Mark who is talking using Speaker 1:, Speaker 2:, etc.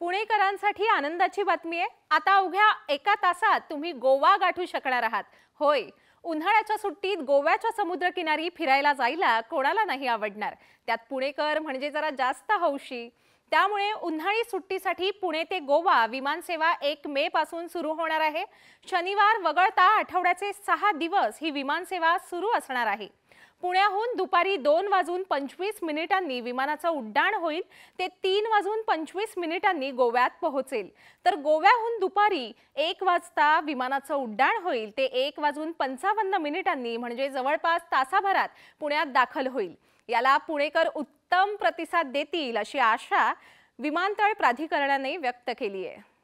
Speaker 1: पुणेकरांसाठी आनंदाची बातमी आहे आता अवघ्या एका तासात तुम्ही गोवा गाठू शकणार आहात होय उन्हाळ्याच्या सुट्टीत गोव्याच्या समुद्रकिनारी फिरायला जायला कोणाला नाही आवडणार त्यात पुणेकर म्हणजे जरा जास्त हौशी त्यामुळे उन्हाळी सुट्टीसाठी पुणे ते गोवा विमानसेवा एक मे पासून सुरू होणार आहे शनिवार वगळता आठवड्याचे सहा दिवस ही विमानसेवा सुरू असणार आहे पुण्याहून दुपारी दोन वाजून पंचवीस मिनिटांनी विमानाचं उड्डाण होईल ते तीन वाजून पंचवीस मिनिटांनी गोव्यात पोहोचेल तर गोव्याहून दुपारी एक वाजता विमानाचं उड्डाण होईल ते एक वाजून पंचावन्न मिनिटांनी म्हणजे जवळपास तासाभरात पुण्यात दाखल होईल याला पुणेकर उत्तम प्रतिसाद देतील अशी आशा विमानतळ प्राधिकरणाने व्यक्त केली आहे